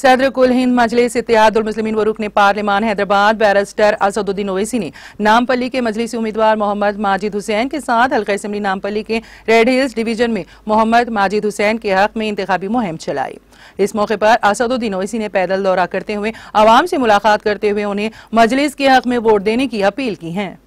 सदर कुल हिंद मजलिस मुस्लिमीन वरुक ने पार्लियमान हैदराबाद बैरिस्टर असदुद्दीन ओवैसी ने नामपल्ली के मजलिसी उम्मीदवार मोहम्मद माजिद हुसैन के साथ हल्का इसम्बली नामपल्ली के रेड हिल्स डिवीजन में मोहम्मद माजिद हुसैन के हक में इंतबी मुहिम चलाई इस मौके पर असदुद्दीन ओवैसी ने पैदल दौरा करते हुए आवाम से मुलाकात करते हुए उन्हें मजलिस के हक में वोट देने की अपील की है